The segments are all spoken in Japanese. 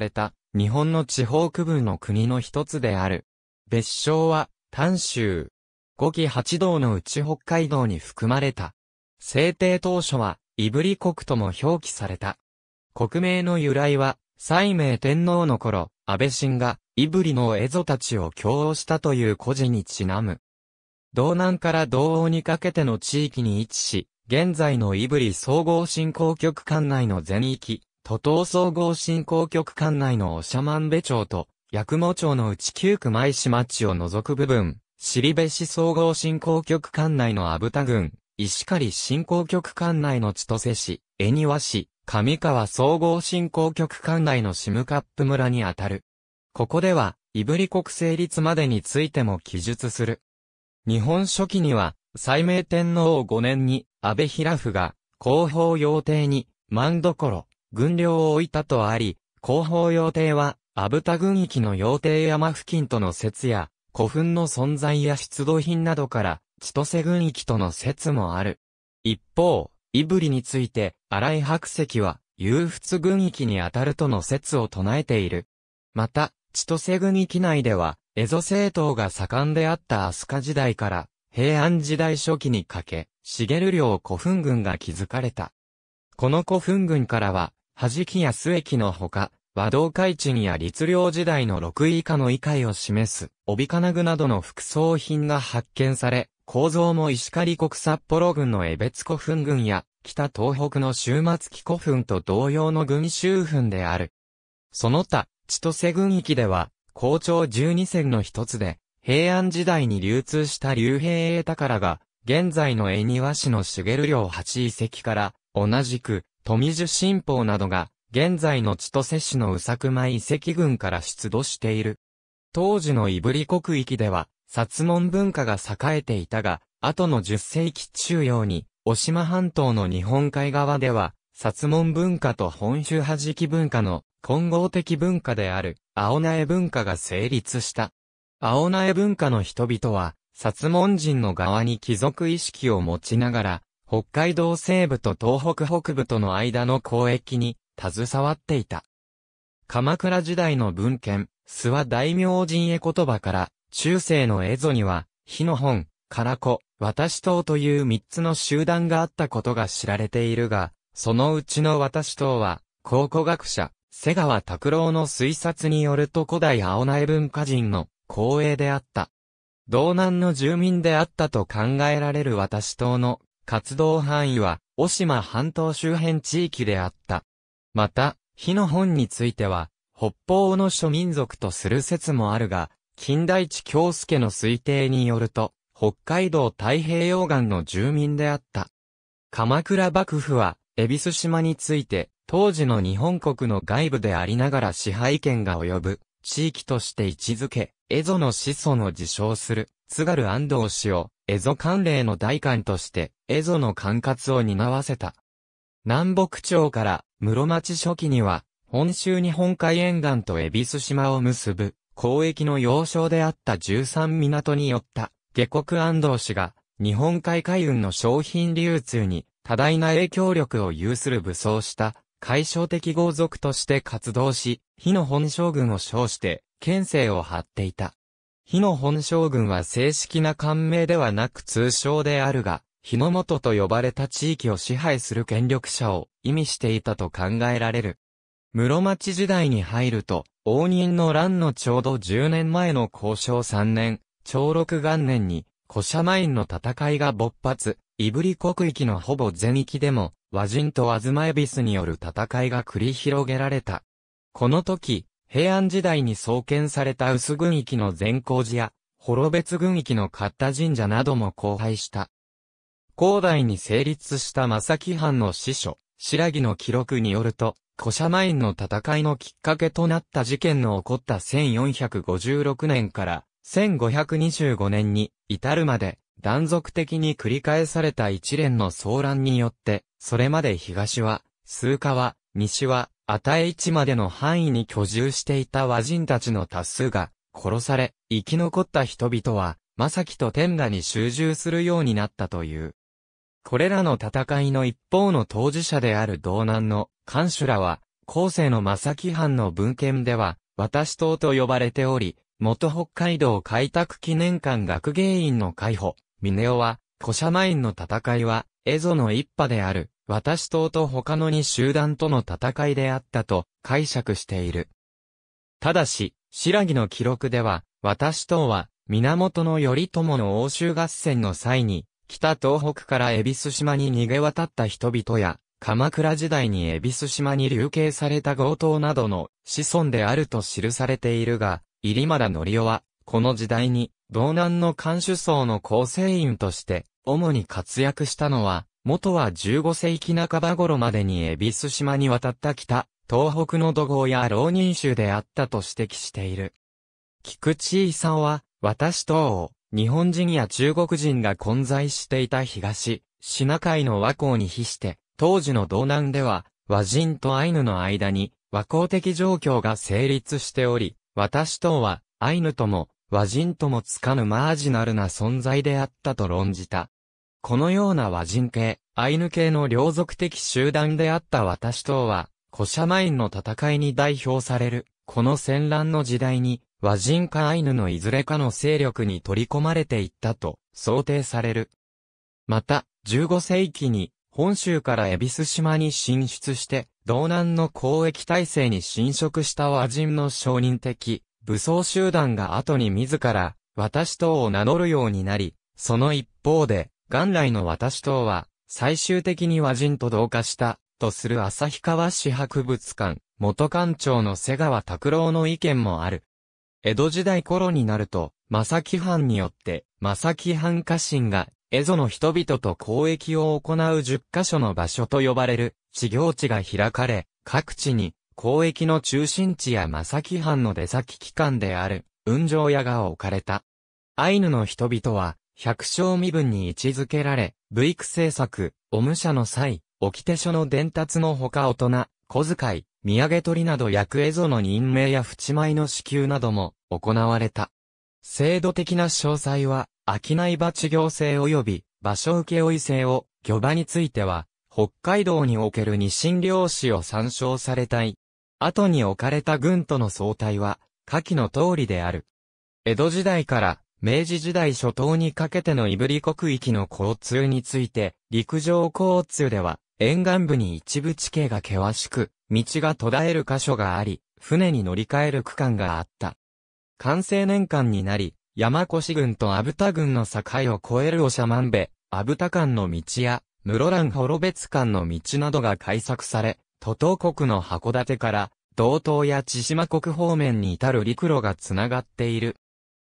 れた日本の地方区分の国の一つである。別称は、丹州。五期八道のうち北海道に含まれた。制定当初は、イブリ国とも表記された。国名の由来は、西明天皇の頃、安倍晋が、イブリの蝦夷たちを共応したという故事にちなむ。道南から道央にかけての地域に位置し、現在のイブリ総合振興局管内の全域、都東総合振興局管内のおしゃまんべ町と、八雲町の内旧区舞島町を除く部分、尻べ市総合振興局管内の阿武田郡、石狩振興局管内の千歳市、恵庭市、上川総合振興局管内のシムカップ村にあたる。ここでは、いぶり国成立までについても記述する。日本初期には、斎明天皇5年に、安倍平夫が、広報要邸に、万所、軍領を置いたとあり、後方要邸は、アブタ軍域の要邸山付近との説や、古墳の存在や出土品などから、千歳軍域との説もある。一方、イブリについて、荒井白石は、有仏軍域にあたるとの説を唱えている。また、千歳軍域内では、蝦夷政党が盛んであった飛鳥時代から、平安時代初期にかけ、茂領古墳群が築かれた。この古墳群からは、弾きや末益のほか、和道開にや律令時代の6位以下の位階を示す、帯金具などの副葬品が発見され、構造も石狩国札幌郡の江別古墳群や、北東北の終末期古墳と同様の群衆墳である。その他、千歳群域では、校長12線の一つで、平安時代に流通した竜兵栄宝が、現在の江庭市の茂領8遺跡から、同じく、富樹新報などが、現在の千歳市の宇佐久間遺跡群から出土している。当時の胆振国域では、薩門文化が栄えていたが、後の10世紀中央に、お島半島の日本海側では、薩門文化と本州弾き文化の混合的文化である、青苗文化が成立した。青苗文化の人々は、薩門人の側に貴族意識を持ちながら、北海道西部と東北北部との間の交易に携わっていた。鎌倉時代の文献、諏訪大明神絵言葉から、中世の絵図には、火の本、唐子、私党という三つの集団があったことが知られているが、そのうちの私党は、考古学者、瀬川拓郎の推察によると古代青苗文化人の光栄であった。道南の住民であったと考えられる私党の活動範囲は、オ島半島周辺地域であった。また、火の本については、北方の諸民族とする説もあるが、近代地京介の推定によると、北海道太平洋岸の住民であった。鎌倉幕府は、恵比寿島について、当時の日本国の外部でありながら支配権が及ぶ地域として位置づけ、蝦夷の始祖の自称する、津軽安藤氏を、蝦夷関連の大官として、蝦夷の管轄を担わせた。南北朝から、室町初期には、本州日本海沿岸と恵比寿島を結ぶ、交易の要衝であった13港に寄った、下国安藤氏が、日本海海運の商品流通に、多大な影響力を有する武装した、解消的豪族として活動し、火の本将軍を称して、県政を張っていた。火の本将軍は正式な官名ではなく通称であるが、火の元と呼ばれた地域を支配する権力者を意味していたと考えられる。室町時代に入ると、応仁の乱のちょうど10年前の交渉3年、長禄元年に、古社マインの戦いが勃発、いぶり国域のほぼ全域でも、和人と和妻エビスによる戦いが繰り広げられた。この時、平安時代に創建された薄軍域の善光寺や、幌別軍域の勝田神社なども荒廃した。高大に成立した正木藩の司書、白木の記録によると、古社マインの戦いのきっかけとなった事件の起こった1456年から1525年に至るまで断続的に繰り返された一連の騒乱によってそれまで東は、数川、西は、与え市までの範囲に居住していた和人たちの多数が、殺され、生き残った人々は、正木と天下に集中するようになったという。これらの戦いの一方の当事者である道南の監守らは、後世の正木藩の文献では、私党と呼ばれており、元北海道開拓記念館学芸員の解保、峰尾は、古社マインの戦いは、蝦夷の一派である、私党と他の2集団との戦いであったと解釈している。ただし、白木の記録では、私党は、源頼朝の欧州合戦の際に、北東北から恵比寿島に逃げ渡った人々や、鎌倉時代に恵比寿島に流刑された強盗などの子孫であると記されているが、入間田則夫は、この時代に、道南の監守層の構成員として、主に活躍したのは、元は15世紀半ば頃までに恵比寿島に渡った北、東北の土豪や浪人衆であったと指摘している。菊池勲は、私等を、日本人や中国人が混在していた東、シナ海の和光に比して、当時の道南では、和人とアイヌの間に、和光的状況が成立しており、私等は、アイヌとも、和人ともつかぬマージナルな存在であったと論じた。このような和人系、アイヌ系の両族的集団であった私等は、古社マインの戦いに代表される、この戦乱の時代に、和人かアイヌのいずれかの勢力に取り込まれていったと、想定される。また、15世紀に、本州からエビス島に進出して、道南の交易体制に侵食した和人の商人的、武装集団が後に自ら、私等を名乗るようになり、その一方で、元来の私等は、最終的に和人と同化した、とする旭川市博物館、元館長の瀬川拓郎の意見もある。江戸時代頃になると、正木藩によって、正木藩家臣が、蝦夷の人々と交易を行う10カ所の場所と呼ばれる、事業地が開かれ、各地に、交易の中心地や正木藩の出先機関である、雲上屋が置かれた。アイヌの人々は、百姓身分に位置づけられ、武育政策、お武者の際、掟書の伝達のほか大人、小遣い、土産取りなど役絵ぞの任命や淵米の支給なども行われた。制度的な詳細は、商い地行政及び場所請負制を、漁場については、北海道における日清漁師を参照されたい。後に置かれた軍との相対は、下記の通りである。江戸時代から明治時代初頭にかけての胆振国域の交通について、陸上交通では、沿岸部に一部地形が険しく、道が途絶える箇所があり、船に乗り換える区間があった。完成年間になり、山越郡とアブ田郡の境を越えるマンベ、アブ田間の道や、室蘭幌別間の道などが開削され、都東国の函館から、道東や千島国方面に至る陸路がつながっている。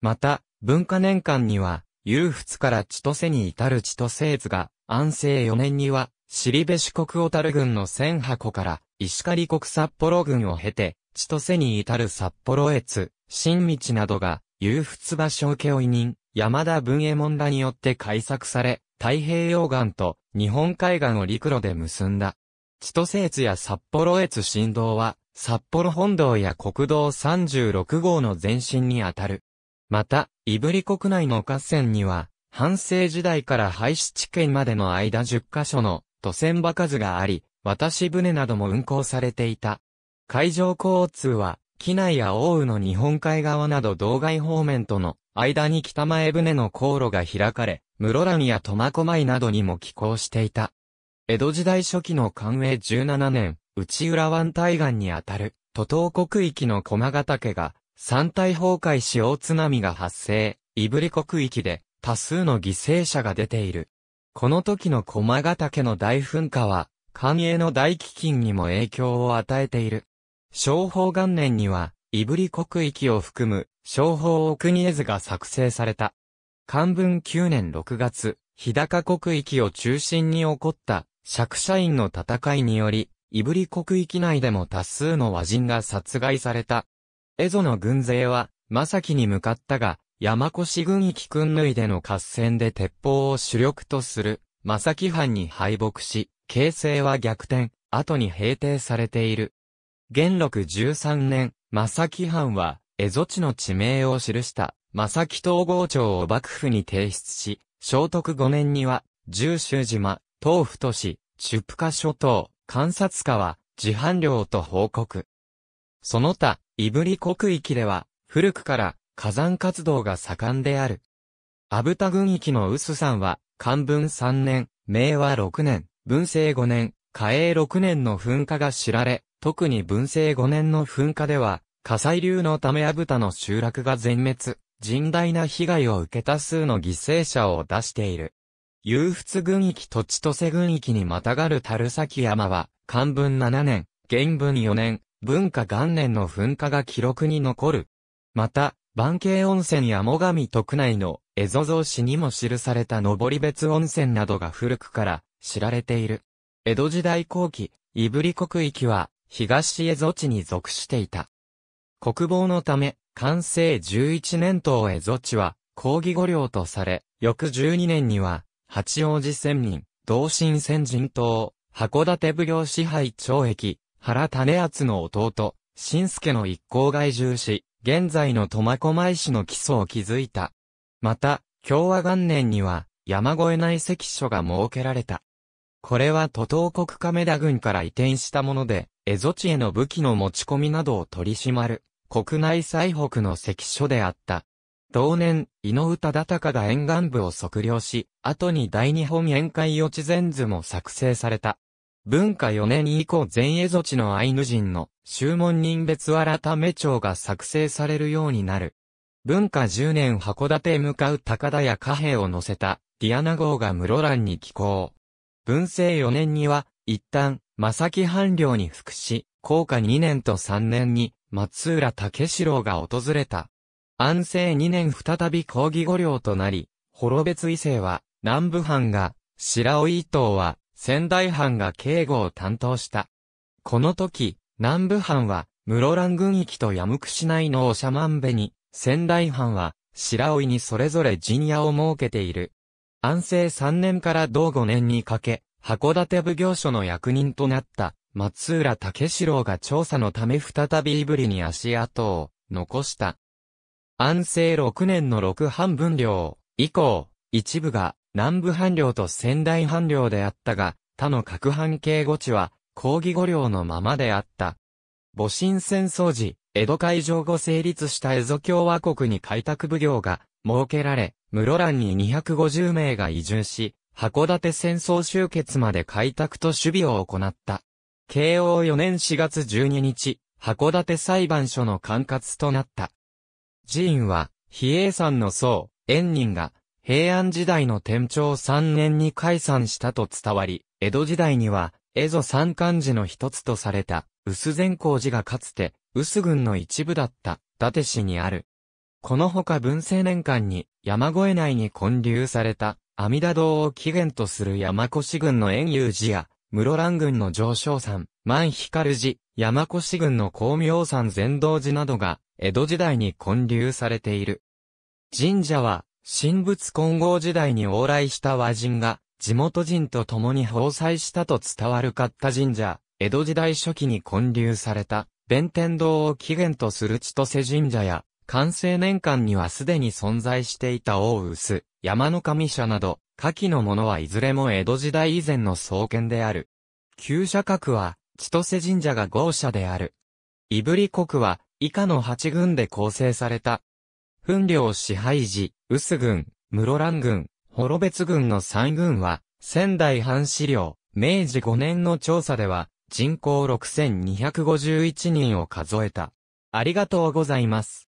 また、文化年間には、裕仏から千歳に至る千歳図が、安政4年には、尻部四国小樽郡の千箱から、石狩国札幌郡を経て、千歳に至る札幌越、新道などが、裕仏場小家を委任、山田文衛門らによって改作され、太平洋岸と日本海岸を陸路で結んだ。千歳越や札幌越振動は、札幌本道や国道36号の前身にあたる。また、イブリ国内の河川には、半生時代から廃止地圏までの間10カ所の渡船場数があり、渡し船なども運航されていた。海上交通は、機内や大宇の日本海側など道外方面との間に北前船の航路が開かれ、室蘭や苫小牧などにも寄港していた。江戸時代初期の寛永17年、内浦湾対岸にあたる、都東国域の駒ヶ岳が山体崩壊し大津波が発生、イブリ国域で多数の犠牲者が出ている。この時の駒ヶ岳の大噴火は、官営の大飢饉にも影響を与えている。商法元年には、イブリ国域を含む、商法を国絵図が作成された。漢文9年6月、日高国域を中心に起こった、釈社員の戦いにより、イブリ国域内でも多数の和人が殺害された。蝦夷の軍勢は、正木に向かったが、山越軍域訓縫での合戦で鉄砲を主力とする、正木藩に敗北し、形勢は逆転、後に平定されている。元禄13年、正木藩は、蝦夷地の地名を記した、正木統合庁を幕府に提出し、正徳5年には、十州島、東府都市、出布下諸島、観察課は、自販料と報告。その他、イブリ国域では、古くから火山活動が盛んである。アブタ群域のウス山は、漢文3年、明和6年、文政5年、火影6年の噴火が知られ、特に文政5年の噴火では、火砕流のためアブタの集落が全滅、甚大な被害を受けた数の犠牲者を出している。有仏群域と千歳域にまたがる樽崎山は、漢文7年、元文4年、文化元年の噴火が記録に残る。また、万景温泉や最上徳内の蝦夷像史にも記された登別温泉などが古くから知られている。江戸時代後期、イブリ国域は東蝦夷地に属していた。国防のため、完成11年等蝦夷地は抗議御領とされ、翌12年には、八王子仙人、同心仙人島、函館奉行支配懲役、原種厚の弟、新助の一行外住し、現在の苫小牧市の基礎を築いた。また、共和元年には、山越内関所が設けられた。これは都東国亀田軍から移転したもので、蝦夷地への武器の持ち込みなどを取り締まる、国内最北の関所であった。同年、井の歌田高が沿岸部を測量し、後に大日本宴会予知前図も作成された。文化4年以降全蝦夷地のアイヌ人の宗門人別改め帳が作成されるようになる。文化10年函館へ向かう高田や貨幣を乗せたディアナ号が室蘭に寄港。文政4年には、一旦、正木藩領に服し、降下2年と3年に、松浦武四郎が訪れた。安政2年再び抗議御領となり、幌別異性は、南部藩が、白尾伊藤は、仙台藩が警護を担当した。この時、南部藩は、室蘭郡域と山口市内の長万部に、仙台藩は、白老にそれぞれ陣屋を設けている。安政3年から同5年にかけ、函館奉行所の役人となった、松浦武四郎が調査のため再び胆振に足跡を残した。安政6年の六半分量以降、一部が南部藩領と仙台藩領であったが、他の各藩系語地は、抗議御領のままであった。戊辰戦争時、江戸海上後成立した江戸共和国に開拓奉行が設けられ、室蘭に250名が移住し、函館戦争終結まで開拓と守備を行った。慶応4年4月12日、函館裁判所の管轄となった。寺院は、比叡山の僧、円人が、平安時代の天長3年に解散したと伝わり、江戸時代には、江戸三漢寺の一つとされた、薄善光寺がかつて、薄郡の一部だった、伊達市にある。このほか文政年間に、山越え内に建立された、阿弥陀堂を起源とする山越郡の円遊寺や、室蘭郡の上昇山、万光寺、山越郡の光明山禅道寺などが、江戸時代に建立されている。神社は、神仏混合時代に往来した和人が、地元人と共に奉祭したと伝わるかった神社、江戸時代初期に建立された、弁天堂を起源とする千歳神社や、完成年間にはすでに存在していた大臼、山の神社など、下記のものはいずれも江戸時代以前の創建である。旧社格は、千歳神社が豪社である。いぶり国は、以下の八軍で構成された分領支配時、臼軍、室蘭軍、幌別軍の3軍は、仙台藩資料、明治5年の調査では、人口6251人を数えた。ありがとうございます。